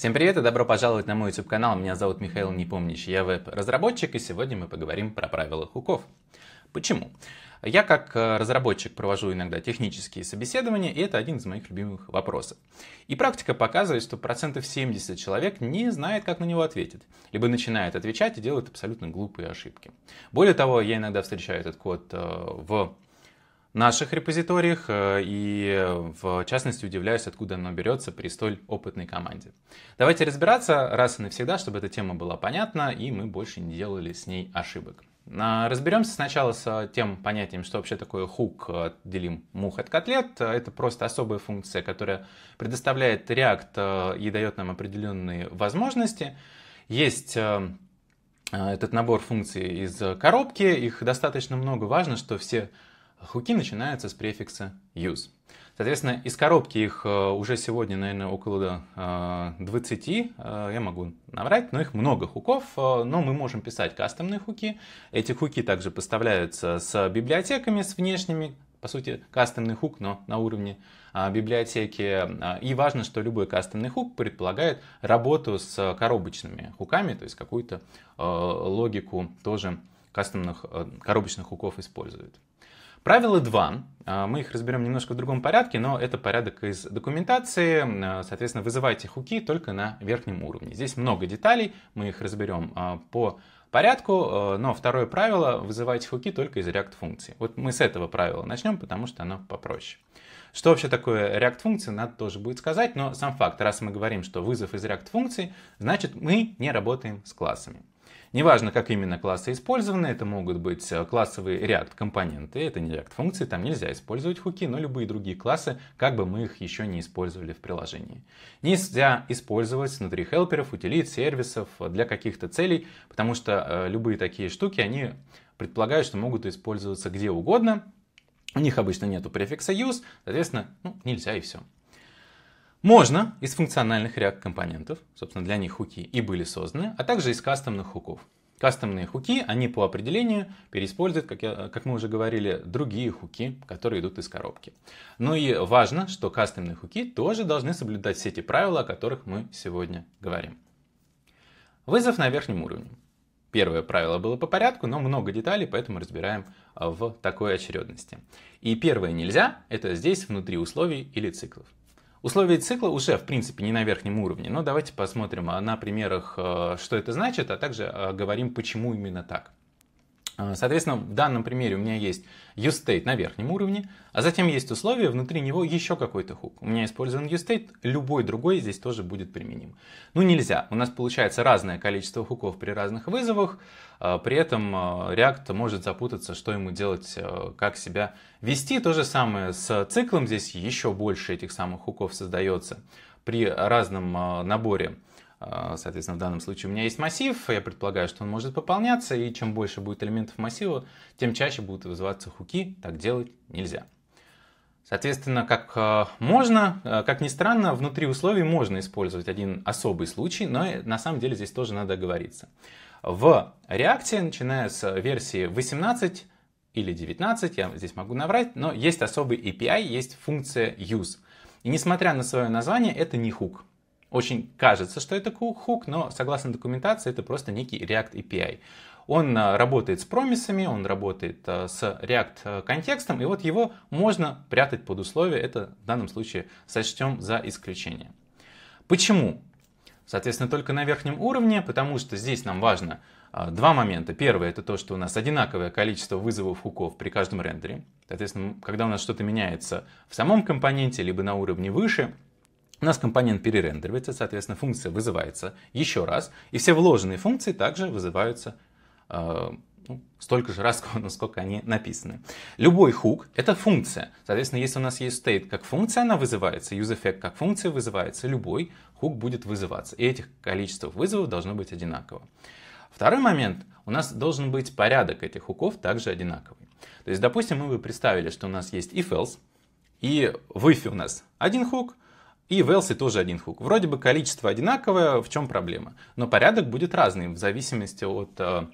Всем привет и добро пожаловать на мой YouTube канал. Меня зовут Михаил Непомнич, я веб-разработчик, и сегодня мы поговорим про правила хуков. Почему? Я как э, разработчик провожу иногда технические собеседования, и это один из моих любимых вопросов. И практика показывает, что процентов 70 человек не знает, как на него ответить, либо начинает отвечать и делает абсолютно глупые ошибки. Более того, я иногда встречаю этот код э, в наших репозиториях, э, и в частности удивляюсь, откуда оно берется при столь опытной команде. Давайте разбираться раз и навсегда, чтобы эта тема была понятна, и мы больше не делали с ней ошибок. А, разберемся сначала с тем понятием, что вообще такое хук, э, делим мух от котлет. Э, это просто особая функция, которая предоставляет React и дает нам определенные возможности. Есть этот набор функций из коробки, их достаточно много. Важно, что все Хуки начинаются с префикса use. Соответственно, из коробки их э, уже сегодня, наверное, около 20, э, э, я могу наврать, но их много хуков, но мы можем писать кастомные хуки. Эти хуки также поставляются с библиотеками, с внешними, по сути, кастомный хук, но на уровне а, библиотеки. А, и важно, что любой кастомный хук предполагает работу с коробочными хуками, то есть какую-то логику тоже кастомных коробочных хуков использует. Правило 2. А, мы их разберем немножко в другом порядке, но это порядок из документации. А, соответственно, вызывайте хуки только на верхнем уровне. Здесь много деталей, мы их разберем а, по порядку, но второе правило — вызывайте хуки только из React-функции. Вот мы с этого правила начнем, потому что оно попроще. Что вообще такое React-функция, надо тоже будет сказать, но сам факт, раз мы говорим, что вызов из React-функции, значит мы не работаем с классами. Неважно, как именно классы использованы, это могут быть э, классовые React-компоненты, это не React-функции, там нельзя использовать хуки, но любые другие классы, как бы мы их еще не использовали в приложении. Нельзя использовать внутри хелперов, утилит, сервисов э, для каких-то целей, потому что э, любые такие штуки, они предполагают, что могут использоваться где угодно, у них обычно нету префикса use, соответственно, ну, нельзя и все. Можно из функциональных React-компонентов, собственно, для них хуки и были созданы, а также из кастомных хуков. Кастомные хуки, они по определению переиспользуют, как, я, как мы уже говорили, другие хуки, которые идут из коробки. Ну и важно, что кастомные хуки тоже должны соблюдать все эти правила, о которых мы сегодня говорим. Вызов на верхнем уровне. Первое правило было по порядку, но много деталей, поэтому разбираем а, в такой очередности. И первое нельзя, это здесь внутри условий или циклов. Условия цикла уже, в принципе, не на верхнем уровне, но давайте посмотрим а, на примерах, э, что это значит, а также а, говорим, почему именно так. Э, соответственно, в данном примере у меня есть useState на верхнем уровне, а затем есть условие, внутри него еще какой-то хук. У меня использован useState, любой другой здесь тоже будет применим. Ну нельзя, у нас получается разное количество хуков при разных вызовах, э, при этом э, React может запутаться, что ему делать, как себя вести. То же самое с циклом, здесь еще больше этих самых хуков создается при разном наборе а, соответственно, в данном случае у меня есть массив, я предполагаю, что он может пополняться, и чем больше будет элементов массива, тем чаще будут вызываться хуки, так делать нельзя. Соответственно, как а, можно, а, как ни странно, внутри условий можно использовать один особый случай, но на самом деле здесь тоже надо оговориться. В React, начиная с версии 18 или 19, я здесь могу наврать, но есть особый API, есть функция use. И несмотря на свое название, это не хук очень кажется, что это хук, но согласно документации это просто некий React API. Он э, работает с промисами, он работает э, с React э, контекстом, и вот его можно прятать под условие, это в данном случае сочтем за исключение. Почему? Соответственно, только на верхнем уровне, потому что здесь нам важно два момента. Первое это то, что у нас одинаковое количество вызовов хуков при каждом рендере. Соответственно, когда у нас что-то меняется в самом компоненте, либо на уровне выше, у нас компонент перерендеривается, соответственно, функция вызывается еще раз, и все вложенные функции также вызываются э, ну, столько же раз, сколько они написаны. Любой хук — это функция. Соответственно, если у нас есть state как функция, она вызывается, useEffect как функция вызывается, любой хук будет вызываться. И этих количеств вызовов должно быть одинаково. Второй момент — у нас должен быть порядок этих хуков также одинаковый. То есть, допустим, мы бы представили, что у нас есть if-else, и в if у нас один хук — и в Элсе тоже один хук. Вроде бы количество одинаковое, в чем проблема? Но порядок будет разный в зависимости от э,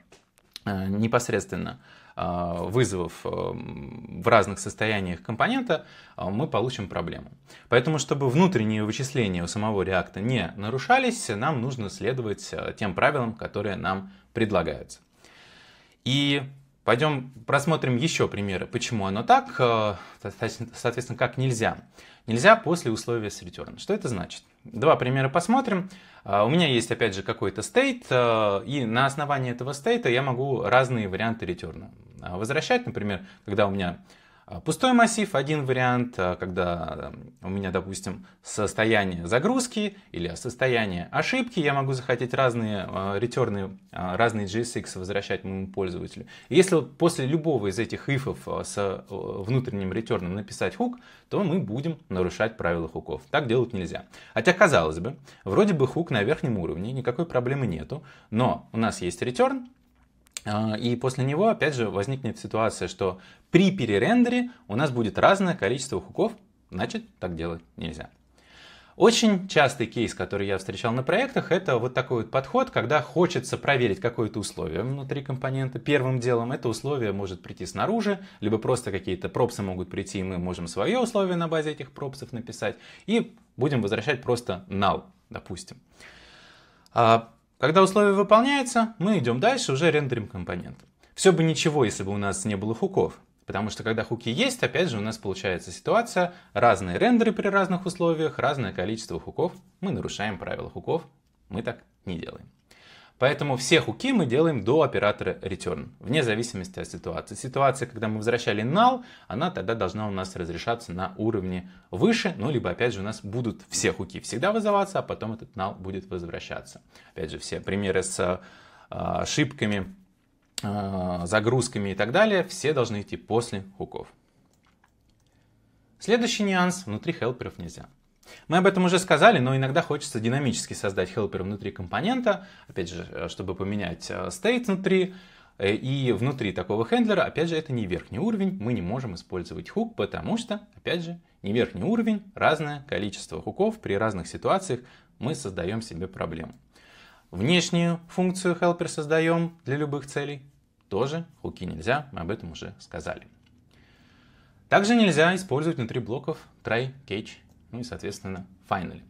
э непосредственно э, вызовов э, в разных состояниях компонента, мы получим проблему. Поэтому, чтобы внутренние вычисления у самого реакта не нарушались, нам нужно следовать тем правилам, которые нам предлагаются. И Пойдем просмотрим еще примеры, почему оно так, э, соответственно, как нельзя. Нельзя после условия с return. Что это значит? Два примера посмотрим. Э, у меня есть, опять же, какой-то стейт, э, и на основании этого стейта я могу разные варианты return возвращать. Например, когда у меня а, пустой массив – один вариант, а, когда у меня, допустим, состояние загрузки или состояние ошибки, я могу захотеть разные а, ретерны, разные JSX возвращать моему пользователю. И если после любого из этих ифов с внутренним ретерном написать хук, то мы будем нарушать правила хуков. Так делать нельзя. Хотя, казалось бы, вроде бы хук на верхнем уровне, никакой проблемы нету, но у нас есть ретерн. А, и после него, опять же, возникнет ситуация, что при перерендере у нас будет разное количество хуков, значит, так делать нельзя. Очень частый кейс, который я встречал на проектах, это вот такой вот подход, когда хочется проверить какое-то условие внутри компонента. Первым делом это условие может прийти снаружи, либо просто какие-то пропсы могут прийти, и мы можем свое условие на базе этих пропсов написать, и будем возвращать просто null, допустим. А, когда условие выполняется, мы идем дальше, уже рендерим компонент. Все бы ничего, если бы у нас не было хуков. Потому что когда хуки есть, опять же у нас получается ситуация, разные рендеры при разных условиях, разное количество хуков. Мы нарушаем правила хуков, мы так не делаем. Поэтому всех уки мы делаем до оператора return, вне зависимости от ситуации. Ситуация, когда мы возвращали null, она тогда должна у нас разрешаться на уровне выше, ну, либо, опять же, у нас будут все уки всегда вызываться, а потом этот null будет возвращаться. Опять же, все примеры с а, ошибками, а, загрузками и так далее, все должны идти после хуков. Следующий нюанс, внутри хелперов нельзя. Мы об этом уже сказали, но иногда хочется динамически создать хелпер внутри компонента, опять же, э, чтобы поменять стейт э, внутри, э, и внутри такого хендлера, опять же, это не верхний уровень, мы не можем использовать хук, потому что, опять же, не верхний уровень, разное количество хуков при разных ситуациях мы создаем себе проблему. Внешнюю функцию helper создаем для любых целей, тоже хуки нельзя, мы об этом уже сказали. Также нельзя использовать внутри блоков try catch ну и, соответственно, finally.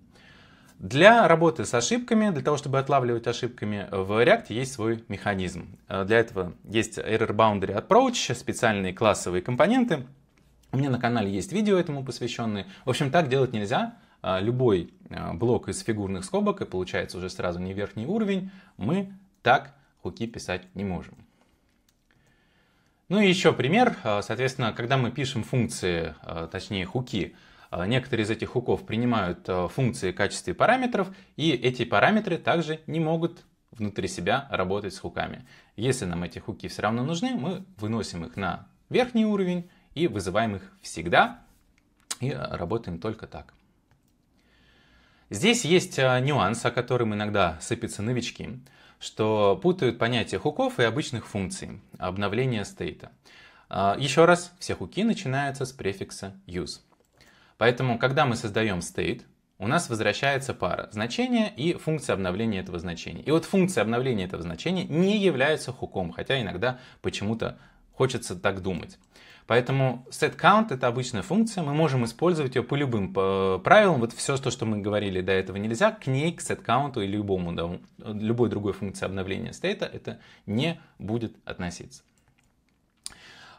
Для работы с ошибками, для того, чтобы отлавливать ошибками, в React есть свой механизм. Э, для этого есть Error Boundary Approach, специальные классовые компоненты. У меня на канале есть видео этому посвященное В общем, так делать нельзя. Э, любой э, блок из фигурных скобок, и получается уже сразу не верхний уровень, мы так хуки писать не можем. Ну и еще пример. Соответственно, когда мы пишем функции, точнее хуки, Э, некоторые из этих хуков принимают э, функции в качестве параметров, и эти параметры также не могут внутри себя работать с хуками. Если нам эти хуки все равно нужны, мы выносим их на верхний уровень и вызываем их всегда, и э, работаем только так. Здесь есть нюанс, о котором иногда сыпятся новички, что путают понятие хуков и обычных функций обновления стейта. Еще раз, все хуки начинаются с префикса use. Поэтому, когда мы создаем state, у нас возвращается пара значения и функция обновления этого значения. И вот функция обновления этого значения не является хуком, хотя иногда почему-то хочется так думать. Поэтому setCount это обычная функция, мы можем использовать ее по любым правилам. Вот все то, что мы говорили до этого нельзя, к ней, к setCount или любому, любой другой функции обновления state это не будет относиться.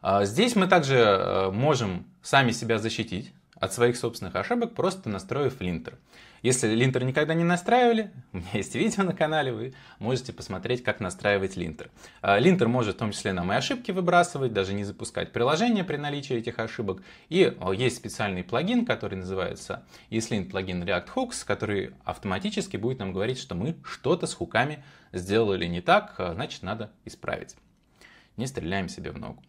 А здесь мы также э, можем сами себя защитить от своих собственных ошибок, просто настроив линтер. Если линтер никогда не настраивали, у меня есть видео на канале, вы можете посмотреть, как настраивать линтер. А, линтер может в том числе нам и ошибки выбрасывать, даже не запускать приложение при наличии этих ошибок. И а, есть специальный плагин, который называется ESLint плагин React Hooks, который автоматически будет нам говорить, что мы что-то с хуками сделали не так, а, значит надо исправить. Не стреляем себе в ногу.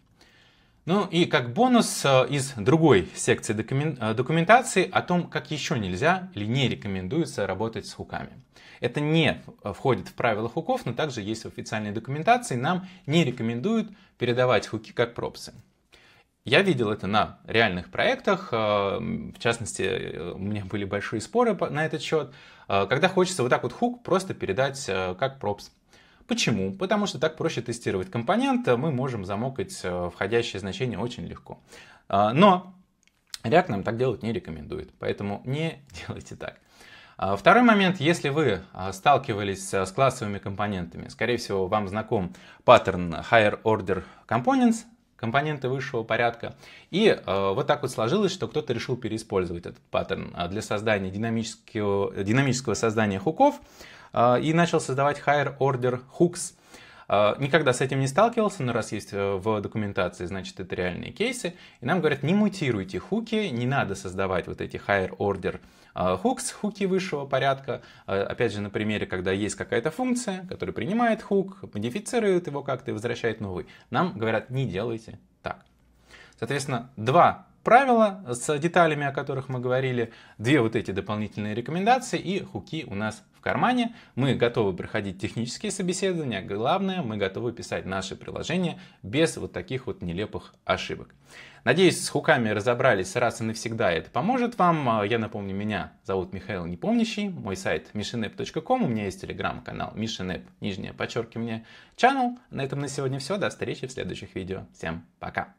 Ну и как бонус э, из другой секции э, документации о том, как еще нельзя или не рекомендуется работать с хуками. Это не э, входит в правила хуков, но также есть в официальной документации. Нам не рекомендуют передавать хуки как пропсы. Я видел это на реальных проектах, в частности, у меня были большие споры на этот счет, когда хочется вот так вот хук просто передать как пропс. Почему? Потому что так проще тестировать компонент, а мы можем замокать э, входящие значения очень легко. А, но React нам так делать не рекомендует, поэтому не делайте так. А, второй момент, если вы сталкивались э, с классовыми компонентами, скорее всего, вам знаком паттерн Higher Order Components, компоненты высшего порядка. И э, вот так вот сложилось, что кто-то решил переиспользовать этот паттерн для создания динамического, динамического создания хуков. А, и начал создавать higher order hooks. А, никогда с этим не сталкивался, но раз есть э, в документации, значит, это реальные кейсы. И нам говорят, не мутируйте хуки, не надо создавать вот эти higher order а, hooks хуки высшего порядка. Опять же, на примере, когда есть какая-то функция, которая принимает хук, модифицирует его как-то и возвращает новый. Нам говорят, не делайте так. Соответственно, два правила с деталями, о которых мы говорили, две вот эти дополнительные рекомендации, и хуки у нас в кармане, мы готовы проходить технические собеседования, главное, мы готовы писать наши приложения без вот таких вот нелепых ошибок. Надеюсь, с хуками разобрались раз и навсегда, и это поможет вам. А, я напомню, меня зовут Михаил Непомнящий, мой сайт mishinep.com. у меня есть телеграм-канал mishinep. нижнее подчеркивание, channel. На этом на сегодня все, до встречи в следующих видео. Всем пока!